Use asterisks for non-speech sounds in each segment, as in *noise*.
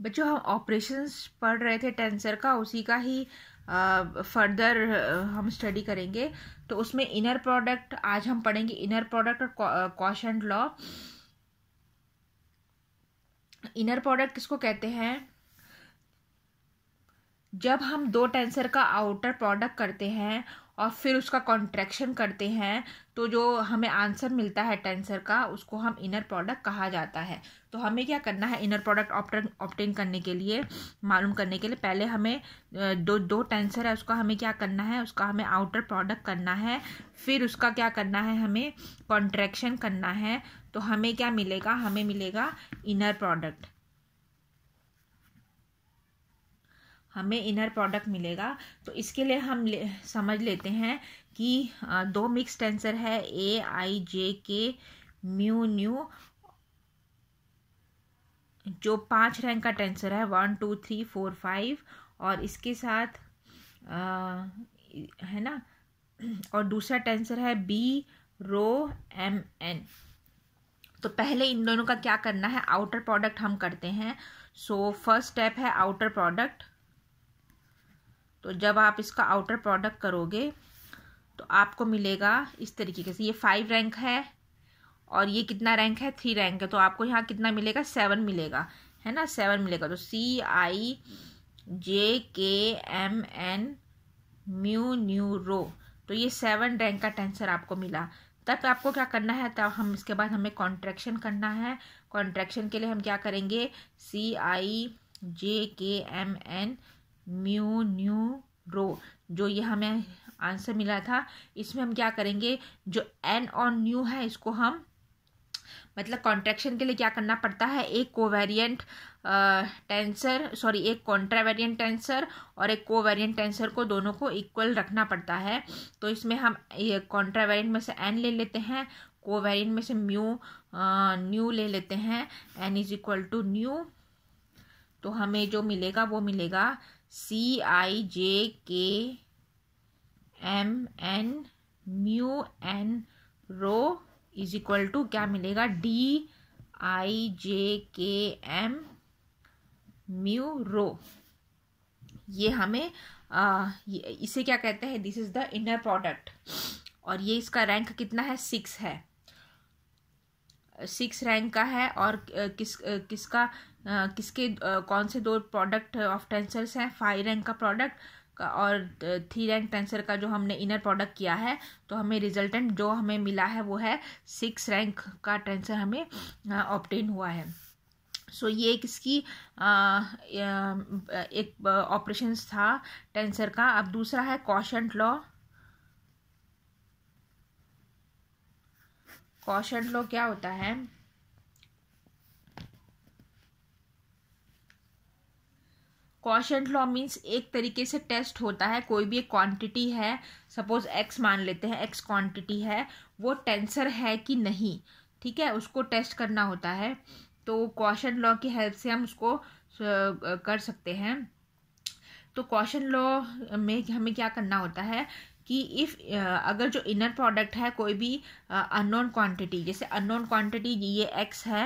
बच्चों हम ऑपरेशंस पढ़ रहे थे टेंसर का उसी का ही फर्दर हम स्टडी करेंगे तो उसमें इनर प्रोडक्ट आज हम पढ़ेंगे इनर प्रोडक्ट और एंड लॉ इनर प्रोडक्ट किसको कहते हैं जब हम दो टेंसर का आउटर प्रोडक्ट करते हैं और फिर उसका कॉन्ट्रैक्शन करते हैं तो जो हमें आंसर मिलता है टेंसर का उसको हम इनर प्रोडक्ट कहा जाता है तो हमें क्या करना है इनर प्रोडक्ट ऑप्टन ऑप्टेन करने के लिए मालूम करने के लिए पहले हमें दो दो टेंसर है उसका हमें क्या करना है उसका हमें आउटर प्रोडक्ट करना है फिर उसका क्या करना है हमें कॉन्ट्रैक्शन करना है तो हमें क्या मिलेगा हमें मिलेगा इनर प्रोडक्ट हमें इनर प्रोडक्ट मिलेगा तो इसके लिए हम ले, समझ लेते हैं कि दो मिक्स टेंसर है ए आई जे के म्यू न्यू जो पाँच रैंक का टेंसर है one two three four five और इसके साथ आ, है ना और दूसरा टेंसर है बी रो एम एन तो पहले इन दोनों का क्या करना है आउटर प्रोडक्ट हम करते हैं सो फर्स्ट स्टेप है आउटर प्रोडक्ट तो जब आप इसका आउटर प्रोडक्ट करोगे तो आपको मिलेगा इस तरीके से ये फाइव रैंक है और ये कितना रैंक है थ्री रैंक है तो आपको यहाँ कितना मिलेगा सेवन मिलेगा है ना सेवन मिलेगा तो सी I J K M N mu nu rho तो ये सेवन रैंक का टेंसर आपको मिला तब आपको क्या करना है तब हम इसके बाद हमें कॉन्ट्रैक्शन करना है कॉन्ट्रैक्शन के लिए हम क्या करेंगे सी I J K M N mu nu rho जो ये हमें आंसर मिला था इसमें हम क्या करेंगे जो एन और न्यू है इसको हम मतलब कॉन्ट्रैक्शन के लिए क्या करना पड़ता है एक कोवेरियंट टेंसर सॉरी एक कॉन्ट्रावेरियंट टेंसर और एक कोवेरियंट टेंसर को दोनों को इक्वल रखना पड़ता है तो इसमें हम कॉन्ट्रावेरियंट में से एन ले लेते हैं कोवेरियंट में से म्यू न्यू ले लेते हैं N is equal to nu तो हमें जो मिलेगा वो मिलेगा सी I J K M N mu N rho is equal to क्या मिलेगा D I J K M mu रो ये हमें आ, ये, इसे क्या कहते हैं this is the inner product और ये इसका रैंक कितना है सिक्स है सिक्स रैंक का है और किस किसका किसके कौन से दो प्रोडक्ट ऑफ टेंसर्स हैं फाइव रैंक का प्रोडक्ट और थ्री रैंक टेंसर का जो हमने इनर प्रोडक्ट किया है तो हमें रिजल्टेंट जो हमें मिला है वो है सिक्स रैंक का टेंसर हमें ऑप्टेन हुआ है सो so, ये एक इसकी आ, एक ऑपरेशंस था टेंसर का अब दूसरा है कॉशंट लॉ कौशल लो क्या होता है कौशन लॉ मीन्स एक तरीके से टेस्ट होता है कोई भी एक क्वांटिटी है सपोज एक्स मान लेते हैं एक्स क्वांटिटी है वो टेंसर है कि नहीं ठीक है उसको टेस्ट करना होता है तो कौशन लॉ की हेल्प से हम उसको कर सकते हैं तो कौशन लॉ में हमें क्या करना होता है कि इफ़ अगर जो इनर प्रोडक्ट है कोई भी अननोन क्वांटिटी जैसे अननोन क्वांटिटी ये एक्स है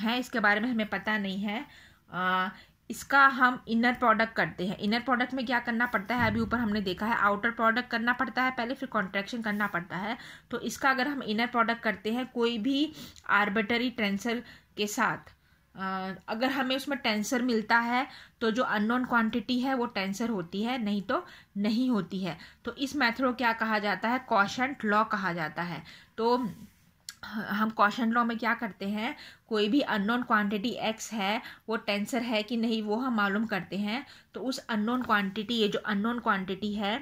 है इसके बारे में हमें पता नहीं है इसका हम इनर प्रोडक्ट करते हैं इनर प्रोडक्ट में क्या करना पड़ता है अभी ऊपर हमने देखा है आउटर प्रोडक्ट करना पड़ता है पहले फिर कॉन्ट्रैक्शन करना पड़ता है तो इसका अगर हम इनर प्रोडक्ट करते हैं कोई भी आर्बिटरी ट्रेंसर के साथ अगर हमें उसमें टेंसर मिलता है तो जो अननोन क्वांटिटी है वो टेंसर होती है नहीं तो नहीं होती है तो इस मेथड को क्या कहा जाता है कॉशंट लॉ कहा जाता है तो हम कॉशन लॉ में क्या करते हैं कोई भी अननोन क्वांटिटी एक्स है वो टेंसर है कि नहीं वो हम मालूम करते हैं तो उस अननोन क्वांटिटी ये जो अननोन क्वांटिटी है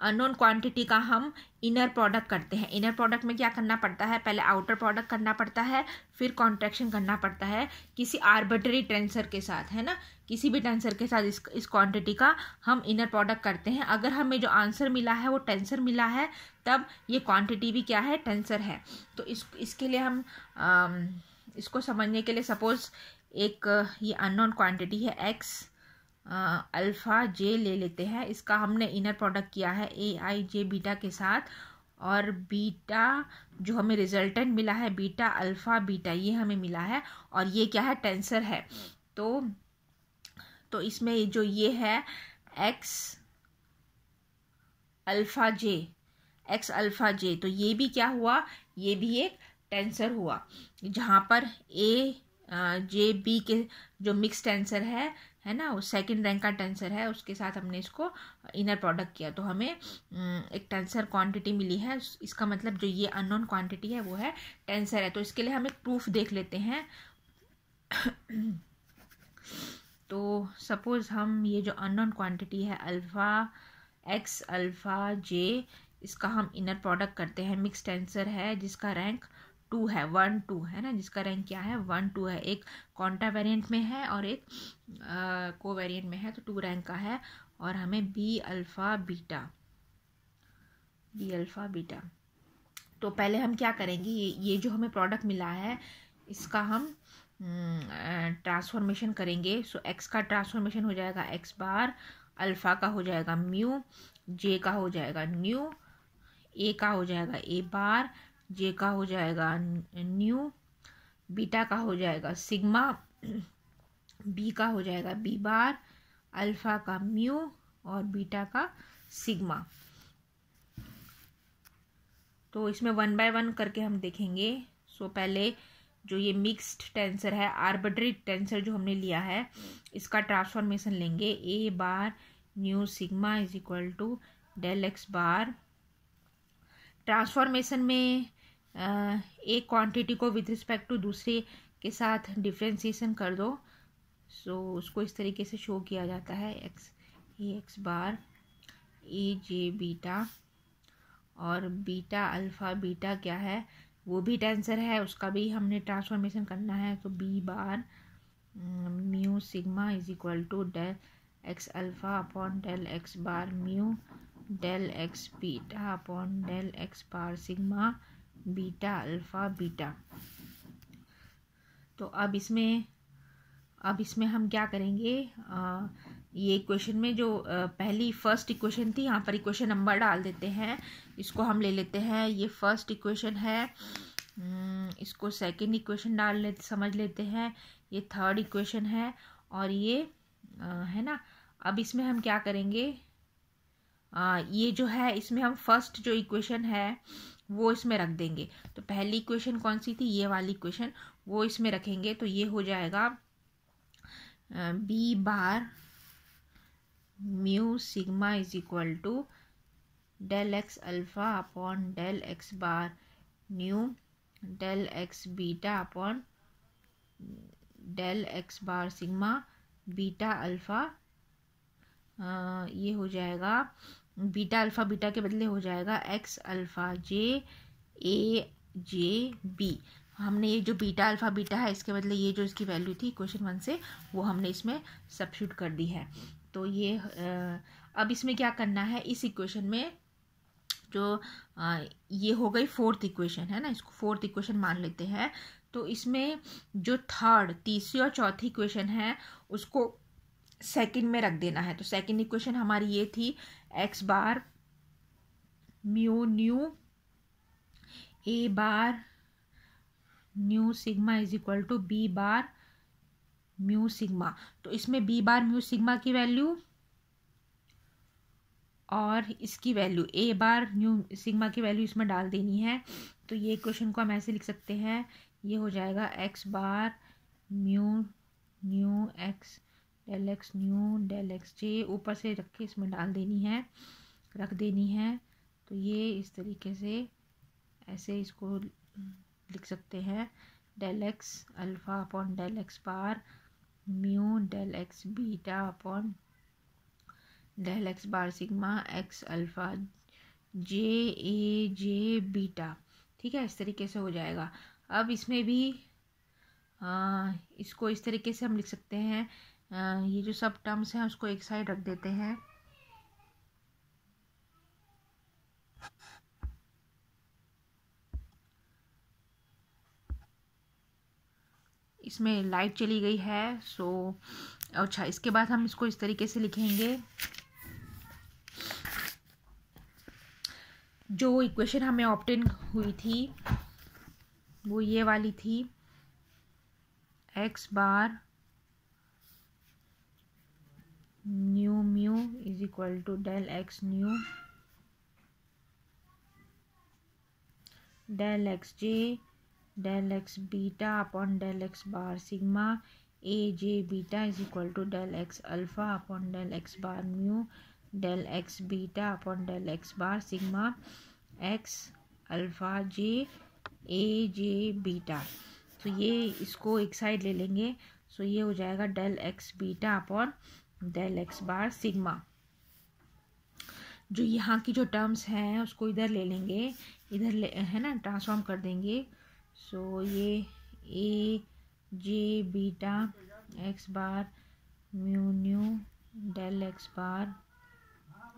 अननोन क्वांटिटी का हम इनर प्रोडक्ट करते हैं इनर प्रोडक्ट में क्या करना पड़ता है पहले आउटर प्रोडक्ट करना पड़ता है फिर कॉन्ट्रैक्शन करना पड़ता है किसी आर्बिटरी टेंसर के साथ है ना किसी भी टेंसर के साथ इस इस क्वांटिटी का हम इनर प्रोडक्ट करते हैं अगर हमें जो आंसर मिला है वो टेंसर मिला है तब ये क्वांटिटी भी क्या है टेंसर है तो इस इसके लिए हम आ, इसको समझने के लिए सपोज़ एक ये अननोन क्वांटिटी है एक्स अल्फ़ा जे ले लेते हैं इसका हमने इनर प्रोडक्ट किया है ए आई जे बीटा के साथ और बीटा जो हमें रिजल्टेंट मिला है बीटा अल्फ़ा बीटा ये हमें मिला है और ये क्या है टेंसर है तो तो इसमें जो ये है X alpha J X alpha J तो ये भी क्या हुआ ये भी एक टेंसर हुआ जहाँ पर ए जे बी के जो मिक्स टेंसर है है ना उस सेकेंड रैंक का टेंसर है उसके साथ हमने इसको इनर प्रोडक्ट किया तो हमें एक टेंसर क्वांटिटी मिली है इसका मतलब जो ये अननोन क्वांटिटी है वो है टेंसर है तो इसके लिए हम एक प्रूफ देख लेते हैं *coughs* तो सपोज़ हम ये जो अननोन क्वांटिटी है अल्फ़ा एक्स अल्फ़ा जे इसका हम इनर प्रोडक्ट करते हैं मिक्स टेंसर है जिसका रैंक टू है वन टू है ना जिसका रैंक क्या है वन टू है एक कॉन्टा वेरियंट में है और एक को वेरियंट में है तो टू रैंक का है और हमें B alpha beta B alpha beta तो पहले हम क्या करेंगे ये ये जो हमें प्रोडक्ट मिला है इसका हम ट्रांसफॉर्मेशन हम्म, करेंगे सो एक्स का ट्रांसफॉर्मेशन हो जाएगा एक्स बार अल्फ़ा का हो जाएगा म्यू जे का हो जाएगा न्यू ए का हो जाएगा ए बार जे का हो जाएगा न्यू बीटा का हो जाएगा सिग्मा बी का हो जाएगा बी बार अल्फा का म्यू और बीटा का सिग्मा तो इसमें वन बाय वन करके हम देखेंगे सो so, पहले जो ये मिक्स्ड टेंसर है आर्बिट्री टेंसर जो हमने लिया है इसका ट्रांसफॉर्मेशन लेंगे A bar nu sigma is equal to del X bar transformation में एक क्वांटिटी को विद रिस्पेक्ट टू दूसरे के साथ डिफ्रेंसीसन कर दो सो so, उसको इस तरीके से शो किया जाता है X A X bar A J beta और बीटा अल्फ़ा बीटा क्या है वो भी टेंसर है उसका भी हमने ट्रांसफॉर्मेशन करना है तो B bar mu sigma is equal to del X alpha upon del X bar mu del X beta upon del X bar sigma beta alpha beta तो अब इसमें अब इसमें हम क्या करेंगे आ, ये इक्वेशन में जो पहली फर्स्ट इक्वेशन थी यहाँ पर इक्वेशन नंबर डाल देते हैं इसको हम ले लेते हैं ये फर्स्ट इक्वेशन है हम्म, इसको सेकंड इक्वेशन डाल ले समझ लेते हैं ये थर्ड इक्वेशन है और ये आ, है ना अब इसमें हम क्या करेंगे आ, ये जो है इसमें हम फर्स्ट जो इक्वेशन है वो इसमें रख देंगे तो पहली इक्वेशन कौन सी थी ये वाली इक्वेशन वो इसमें रखेंगे तो ये हो जाएगा B bar mu sigma is equal to del X alpha upon del X bar nu del X beta upon del X bar sigma beta alpha ये हो जाएगा बीटा अल्फ़ा बीटा के बदले हो जाएगा X alpha J A J B हमने ये जो बीटा अल्फ़ा बीटा है इसके बदले ये जो इसकी वैल्यू थी क्वेश्चन वन से वो हमने इसमें सब्शूट कर दी है तो ये अब इसमें क्या करना है इस इक्वेशन में जो ये हो गई फोर्थ इक्वेशन है ना इसको फोर्थ इक्वेशन मान लेते हैं तो इसमें जो थर्ड तीसरी और चौथी इक्वेशन है उसको सेकंड में रख देना है तो सेकंड इक्वेशन हमारी ये थी X bar mu nu A bar nu sigma is equal to B bar mu sigma तो इसमें बी बार म्यू सिग्मा की वैल्यू और इसकी value A bar nu sigma की वैल्यू इसमें डाल देनी है तो ये क्वेश्चन को हम ऐसे लिख सकते हैं ये हो जाएगा X bar mu nu X del X nu del X J ऊपर से रख के इसमें डाल देनी है रख देनी है तो ये इस तरीके से ऐसे इसको लिख सकते हैं del X alpha upon del X bar mu del X beta upon del X bar sigma X alpha J A J beta ठीक है इस तरीके से हो जाएगा अब इसमें भी आ, इसको इस तरीके से हम लिख सकते हैं ये जो सब टर्म्स हैं उसको एक साइड रख देते हैं इसमें लाइट चली गई है सो अच्छा इसके बाद हम इसको इस तरीके से लिखेंगे जो इक्वेशन हमें ऑप्टेन हुई थी वो ये वाली थी X bar equal to del X nu del X J del X beta upon del X bar sigma A J beta is equal to del X alpha upon del X bar nu del X beta upon del X bar sigma X alpha J A J beta तो ये इसको एक side ले लेंगे सो ये हो जाएगा del X beta upon del X bar sigma जो यहाँ की जो टर्म्स हैं उसको इधर ले लेंगे इधर ले है ना ट्रांसफॉर्म कर देंगे सो so, ये A J beta X bar mu nu del X bar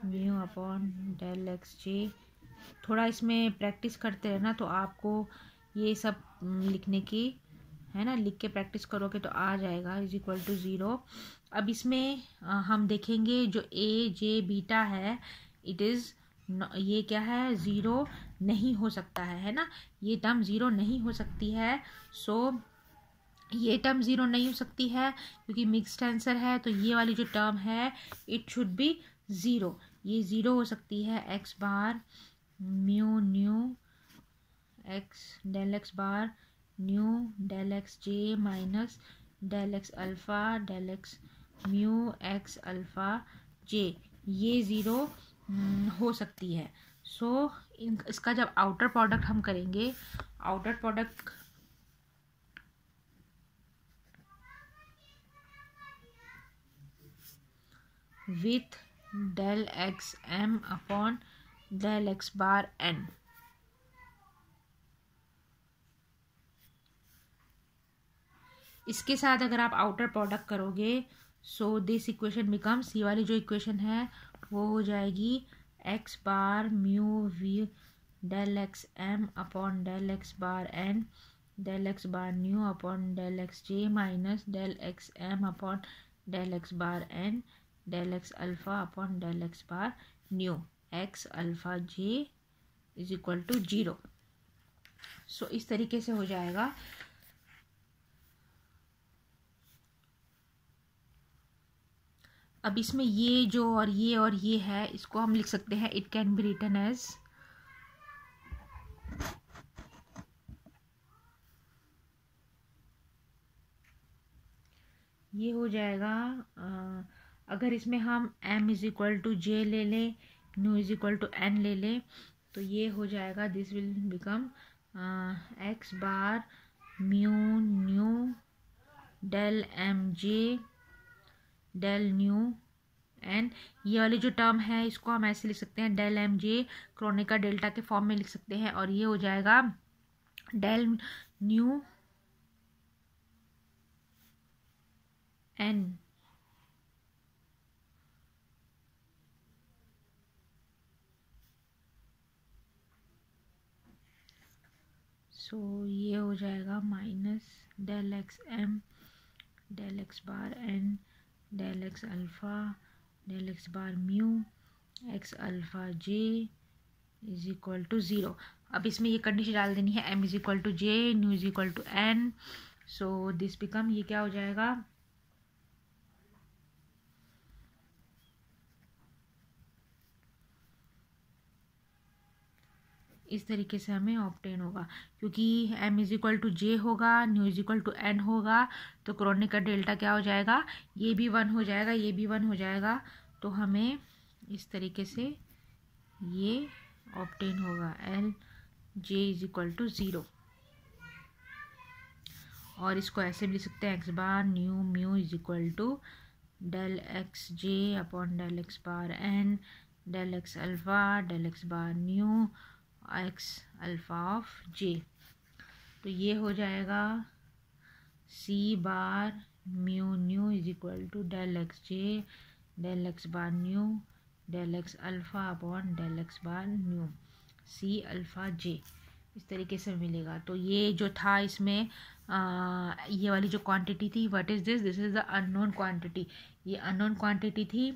mu upon del X J थोड़ा इसमें प्रैक्टिस करते रहना तो आपको ये सब लिखने की है ना लिख के प्रैक्टिस करोगे तो आ जाएगा इज इक्वल टू ज़ीरो अब इसमें हम देखेंगे जो ए जे बीटा है इट इज़ ये क्या है ज़ीरो नहीं हो सकता है है ना ये टर्म ज़ीरो नहीं हो सकती है सो so, ये टर्म ज़ीरो नहीं हो सकती है क्योंकि मिक्सड आंसर है तो ये वाली जो टर्म है इट शुड बी ज़ीरो ये ज़ीरो हो सकती है X bar mu nu X del X bar nu del X J minus del X alpha del X mu X alpha J ये ज़ीरो हम्म, हो सकती है सो so, इसका जब आउटर प्रोडक्ट हम करेंगे outer product with del X M upon del X bar N इसके साथ अगर आप आउटर प्रोडक्ट करोगे सो दिस इक्वेशन बिकम्स ये वाली जो इक्वेशन है वो हो जाएगी X bar mu V del X M upon del X bar N del X bar nu upon del X J minus del X M upon del X bar N del X alpha upon del X bar nu X alpha J is equal to zero so इस तरीके से हो जाएगा अब इसमें ये जो और ये और ये है इसको हम लिख सकते हैं it can be written as ये हो जाएगा आ, अगर इसमें हम m is equal to J ले लें nu is equal to N ले लें तो ये हो जाएगा this will become X bar mu nu del M J del nu N ये वाली जो टर्म है इसको हम ऐसे लिख सकते हैं del M J Kronecker delta के फॉर्म में लिख सकते हैं और ये हो जाएगा del nu N so so, ये हो जाएगा minus del X M del X bar N del X alpha del X bar mu X alpha J is equal to zero अब इसमें ये कंडीशन डाल देनी है M is equal to J nu is equal to N so this become ये क्या हो जाएगा इस तरीके से हमें ऑप्टेन होगा क्योंकि M is equal to J होगा nu is equal to N होगा तो क्रोनिक का डेल्टा क्या हो जाएगा ये भी वन हो जाएगा ये भी वन हो जाएगा तो हमें इस तरीके से ये ऑप्टेन होगा L J is equal to zero और इसको ऐसे भी लिख सकते हैं X bar nu mu is equal to del X J upon del X bar N del X alpha del X bar nu X alpha of J तो ये हो जाएगा C bar mu nu is equal to del X J del X bar nu del X alpha upon del X bar nu C alpha J इस तरीके से मिलेगा तो ये जो था इसमें आ, ये वाली जो क्वांटिटी थी what is this this is the unknown quantity ये अननोन क्वांटिटी थी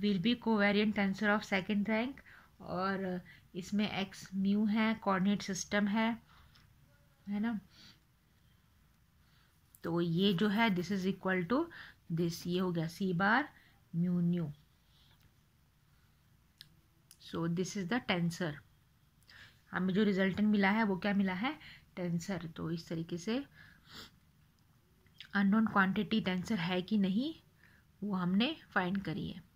will be covariant tensor of second rank और इसमें एक्स म्यू है कोऑर्डिनेट सिस्टम है है ना तो ये जो है this is equal to this ये हो गया C bar mu nu so this is the tensor हमें जो रिजल्टेंट मिला है वो क्या मिला है टेंसर तो इस तरीके से अननोन क्वांटिटी टेंसर है कि नहीं वो हमने फाइंड करी है